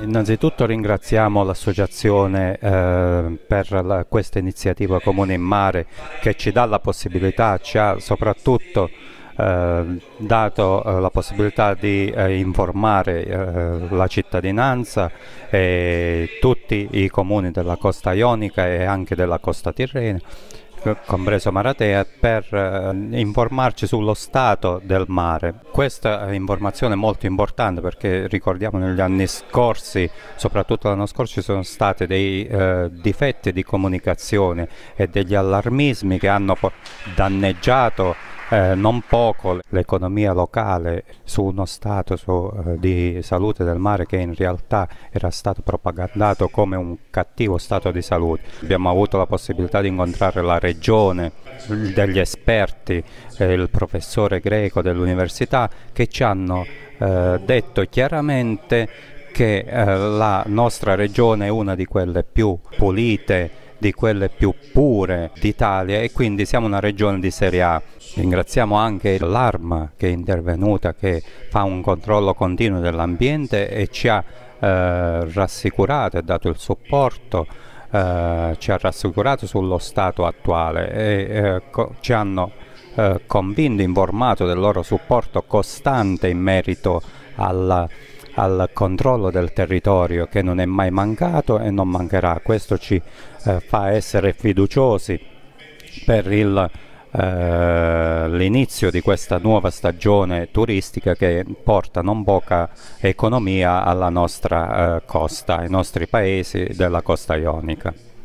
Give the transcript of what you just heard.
Innanzitutto ringraziamo l'associazione eh, per la, questa iniziativa Comune in Mare che ci dà la possibilità, ci ha soprattutto eh, dato eh, la possibilità di eh, informare eh, la cittadinanza e tutti i comuni della costa ionica e anche della costa tirrena compreso Maratea, per eh, informarci sullo stato del mare. Questa è informazione molto importante perché ricordiamo negli anni scorsi, soprattutto l'anno scorso, ci sono stati dei eh, difetti di comunicazione e degli allarmismi che hanno danneggiato eh, non poco l'economia locale su uno status eh, di salute del mare che in realtà era stato propagandato come un cattivo stato di salute. Abbiamo avuto la possibilità di incontrare la regione, degli esperti, eh, il professore greco dell'università che ci hanno eh, detto chiaramente che eh, la nostra regione è una di quelle più pulite di quelle più pure d'Italia e quindi siamo una regione di serie A. Ringraziamo anche l'ARMA che è intervenuta, che fa un controllo continuo dell'ambiente e ci ha eh, rassicurato e dato il supporto. Eh, ci ha rassicurato sullo stato attuale e eh, ci hanno eh, convinto, informato del loro supporto costante in merito alla al controllo del territorio che non è mai mancato e non mancherà. Questo ci eh, fa essere fiduciosi per il eh, l'inizio di questa nuova stagione turistica che porta non poca economia alla nostra eh, costa, ai nostri paesi della costa ionica.